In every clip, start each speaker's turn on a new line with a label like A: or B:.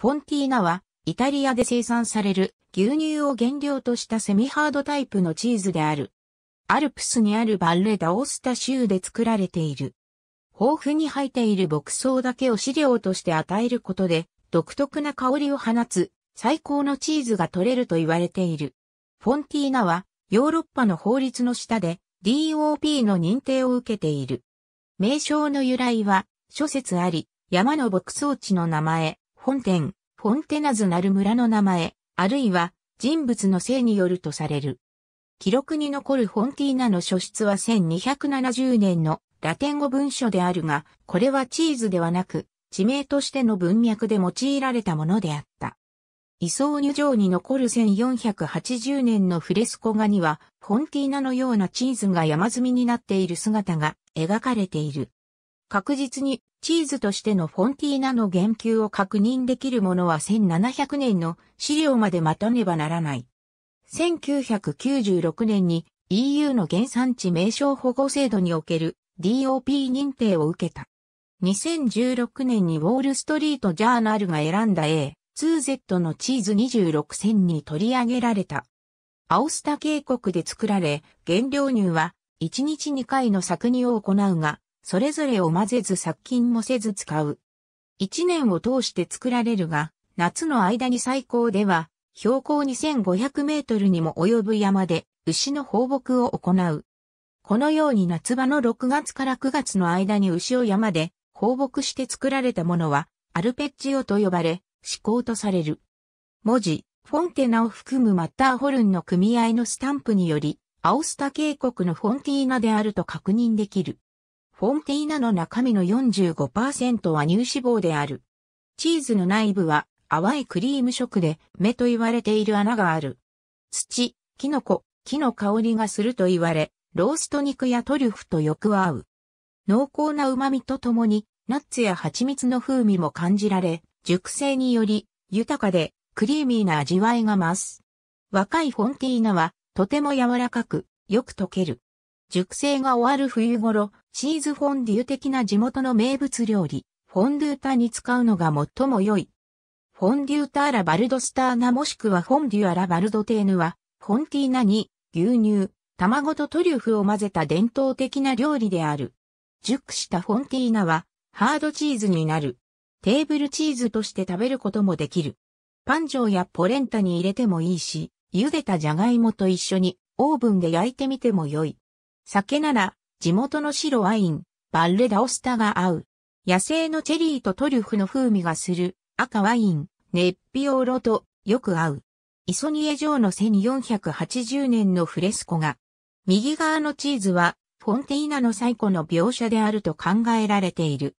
A: フォンティーナは、イタリアで生産される牛乳を原料としたセミハードタイプのチーズである。アルプスにあるバルレダ・オスタ州で作られている。豊富に生えている牧草だけを飼料として与えることで、独特な香りを放つ、最高のチーズが取れると言われている。フォンティーナは、ヨーロッパの法律の下で、DOP の認定を受けている。名称の由来は、諸説あり、山の牧草地の名前、本店、フォンテナズなる村の名前、あるいは人物の姓によるとされる。記録に残るフォンティーナの書出は1270年のラテン語文書であるが、これはチーズではなく、地名としての文脈で用いられたものであった。移送入場に残る1480年のフレスコ画には、フォンティーナのようなチーズが山積みになっている姿が描かれている。確実にチーズとしてのフォンティーナの言及を確認できるものは1700年の資料まで待たねばならない。1996年に EU の原産地名称保護制度における DOP 認定を受けた。2016年にウォールストリートジャーナルが選んだ A2Z のチーズ26選に取り上げられた。アオスタ渓谷で作られ、原料乳は1日2回の搾乳を行うが、それぞれを混ぜず殺菌もせず使う。一年を通して作られるが、夏の間に最高では、標高2500メートルにも及ぶ山で、牛の放牧を行う。このように夏場の6月から9月の間に牛を山で放牧して作られたものは、アルペッジオと呼ばれ、思考とされる。文字、フォンテナを含むマッターホルンの組合のスタンプにより、アオスタ渓谷のフォンティーナであると確認できる。フォンティーナの中身の45%は乳脂肪である。チーズの内部は淡いクリーム色で目と言われている穴がある。土、キノコ、木の香りがすると言われ、ロースト肉やトリュフとよく合う。濃厚な旨味とともに、ナッツや蜂蜜の風味も感じられ、熟成により豊かでクリーミーな味わいが増す。若いフォンティーナはとても柔らかくよく溶ける。熟成が終わる冬頃、チーズフォンデュ的な地元の名物料理、フォンデュータに使うのが最も良い。フォンデューターラバルドスターナもしくはフォンデュアラバルドテーヌは、フォンティーナに牛乳、卵とトリュフを混ぜた伝統的な料理である。熟したフォンティーナは、ハードチーズになる。テーブルチーズとして食べることもできる。パン状やポレンタに入れてもいいし、茹でたじゃがいもと一緒にオーブンで焼いてみても良い。酒なら地元の白ワイン、バッレダオスタが合う。野生のチェリーとトリュフの風味がする赤ワイン、ネッピオーロとよく合う。イソニエ城の1480年のフレスコが、右側のチーズは、フォンティーナの最古の描写であると考えられている。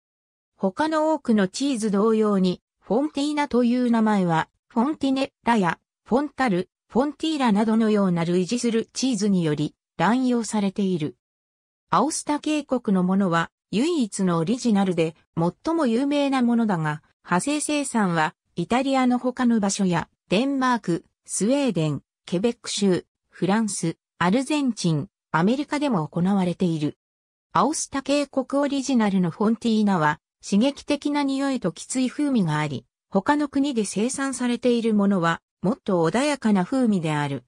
A: 他の多くのチーズ同様に、フォンティーナという名前は、フォンティネラやフォンタル、フォンティーラなどのような類似するチーズにより乱用されている。アオスタ渓谷のものは唯一のオリジナルで最も有名なものだが、派生生産はイタリアの他の場所やデンマーク、スウェーデン、ケベック州、フランス、アルゼンチン、アメリカでも行われている。アオスタ渓谷オリジナルのフォンティーナは刺激的な匂いときつい風味があり、他の国で生産されているものはもっと穏やかな風味である。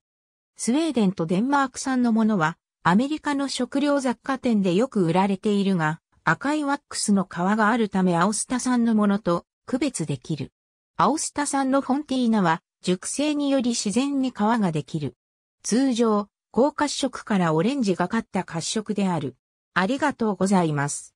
A: スウェーデンとデンマーク産のものはアメリカの食料雑貨店でよく売られているが、赤いワックスの皮があるためアオスタ産のものと区別できる。アオスタ産のフォンティーナは熟成により自然に皮ができる。通常、高褐色からオレンジがかった褐色である。ありがとうございます。